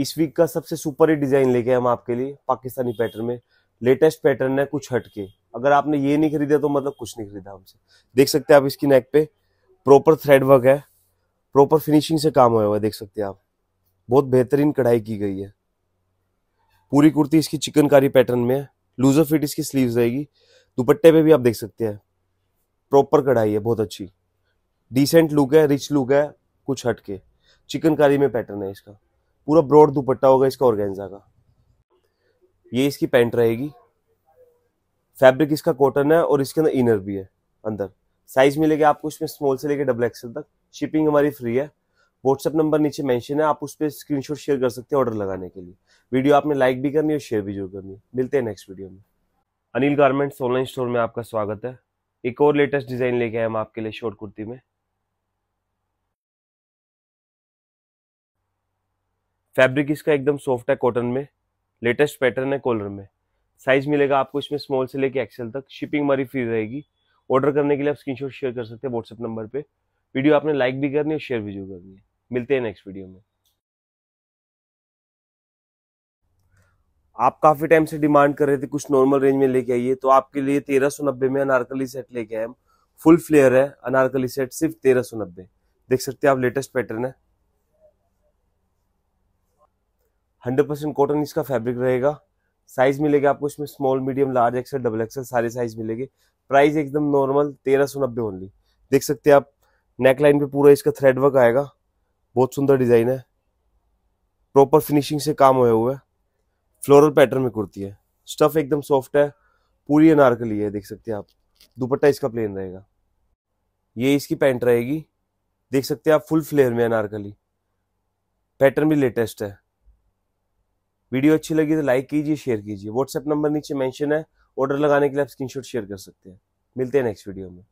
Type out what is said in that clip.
इस वीक का सबसे सुपर ही डिजाइन लेके हम आपके लिए पाकिस्तानी पैटर्न में लेटेस्ट पैटर्न है कुछ हटके अगर आपने ये नहीं खरीदा तो मतलब कुछ नहीं खरीदा हमसे देख सकते हैं आप इसकी नेक पे प्रॉपर थ्रेड वर्क है प्रॉपर फिनिशिंग से काम हुआ हुआ है देख सकते हैं आप बहुत बेहतरीन कढ़ाई की गई है पूरी कुर्ती इसकी चिकनकारी पैटर्न में है लूजर फिट इसकी स्लीव रहेगी दुपट्टे पे भी आप देख सकते हैं प्रॉपर कढ़ाई है बहुत अच्छी डिसेंट लुक है रिच लुक है कुछ हटके चिकनकारी में पैटर्न है इसका पूरा ब्रॉड दुपट्टा होगा इसका ऑर्गेन्जा का ये इसकी पैंट रहेगी फैब्रिक इसका कॉटन है और इसके अंदर इनर भी है अंदर साइज मिलेगा आपको इसमें स्मॉल से लेकर डबल एक्सल तक शिपिंग हमारी फ्री है व्हाट्सअप नंबर नीचे मेंशन है आप उस पर स्क्रीन शेयर कर सकते हैं ऑर्डर लगाने के लिए वीडियो आपने लाइक भी करनी और शेयर भी जरूर करनी मिलते हैं नेक्स्ट वीडियो में अनिल गारमेंट्स ऑनलाइन स्टोर में आपका स्वागत है एक और लेटेस्ट डिज़ाइन लेके आए हम आपके लिए शॉर्ट कुर्ती में फैब्रिक इसका एकदम सॉफ्ट है कॉटन में लेटेस्ट पैटर्न है कॉलर में साइज मिलेगा आपको इसमें स्मॉल से लेके एक्सेल तक शिपिंग हमारी फ्री रहेगी ऑर्डर करने के लिए आप स्क्रीनशॉट शेयर कर सकते हैं व्हाट्सएप नंबर पे वीडियो आपने लाइक भी करनी है और शेयर भी जरूर करनी है मिलते हैं नेक्स्ट वीडियो में आप काफी टाइम से डिमांड कर रहे थे कुछ नॉर्मल रेंज में लेके आइए तो आपके लिए तेरह सौ नब्बे में अनारकली सेट लेके आए हम फुल फ्लेयर है अनारकली सेट सिर्फ तेरह सौ नब्बे देख सकते हैं आप लेटेस्ट पैटर्न है हंड्रेड परसेंट कॉटन इसका फैब्रिक रहेगा साइज मिलेगा आपको इसमें small medium large XL double XL सारे साइज मिलेगे प्राइस एकदम नॉर्मल तेरह सौ नब्बे ओनली देख सकते हैं आप नेक लाइन पे पूरा इसका थ्रेड वर्क आएगा बहुत सुंदर डिजाइन है प्रॉपर फिनिशिंग से काम हुए हुए है फ्लोरल पैटर्न में कुर्ती है स्टफ एकदम सॉफ्ट है पूरी अनारकली है देख सकते हैं आप दुपट्टा इसका प्लेन रहेगा ये इसकी पैंट रहेगी देख सकते हैं आप फुल फ्लेयर में अनारकली पैटर्न भी लेटेस्ट है वीडियो अच्छी लगी तो लाइक कीजिए शेयर कीजिए व्हाट्सएप नंबर नीचे मेंशन है ऑर्डर लगाने के लिए आप स्क्रीनशॉट शेयर कर सकते हैं मिलते हैं नेक्स्ट वीडियो में